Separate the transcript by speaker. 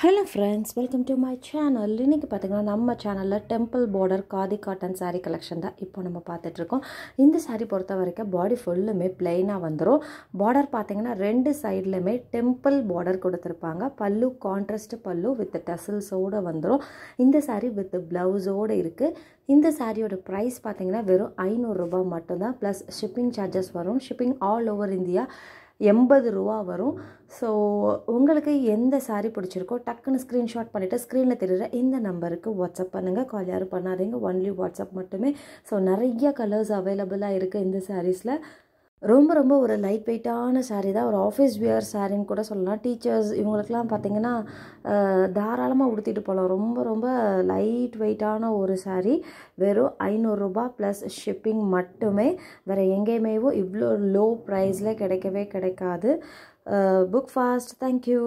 Speaker 1: hello friends welcome to my channel இன்றைக்கி பார்த்திங்கன்னா நம்ம சேனலில் temple border khadi cotton saree collection தான் இப்போ நம்ம பார்த்துட்ருக்கோம் இந்த சாரீ பொறுத்த வரைக்கும் பாடி ஃபுல்லுமே பிளெயினாக வந்துடும் பார்டர் பார்த்திங்கன்னா ரெண்டு சைட்லையுமே டெம்பிள் பார்டர் கொடுத்துருப்பாங்க பல்லு கான்ட்ராஸ்ட் பல்லு வித் டெசல்ஸோடு வந்துடும் இந்த சாரீ வித் ப்ளவுஸோடு இருக்குது இந்த சாரியோட ப்ரைஸ் பார்த்திங்கன்னா வெறும் ஐநூறுரூபா மட்டும்தான் ப்ளஸ் ஷிப்பிங் சார்ஜஸ் வரும் ஷிப்பிங் ஆல் ஓவர் இந்தியா எண்பது ரூபா வரும் ஸோ உங்களுக்கு எந்த சாரீ பிடிச்சிருக்கோ டக்குன்னு ஸ்க்ரீன்ஷாட் பண்ணிவிட்டு ஸ்க்ரீனில் தெரிகிற இந்த நம்பருக்கு வாட்ஸ்அப் பண்ணுங்கள் கால் யாரும் பண்ணாதீங்க ஒன்லி வாட்ஸ்அப் மட்டுமே ஸோ நிறைய கலர்ஸ் அவைலபிளாக இருக்குது இந்த சாரீஸில் ரொம்ப ரொம்ப ஒரு லைட் வெயிட்டான சாரீ தான் ஒரு ஆஃபீஸ் வியர் சாரின்னு கூட சொல்லலாம் டீச்சர்ஸ் இவங்களுக்கெல்லாம் பார்த்திங்கன்னா தாராளமாக உடுத்திட்டு போகலாம் ரொம்ப ரொம்ப லைட் வெயிட்டான ஒரு சாரீ வெறும் ஐநூறுரூபா ப்ளஸ் ஷிப்பிங் மட்டுமே வேறு எங்கேயுமேவோ இவ்வளோ லோ ப்ரைஸில் கிடைக்கவே கிடைக்காது புக் ஃபாஸ்ட் தேங்க்யூ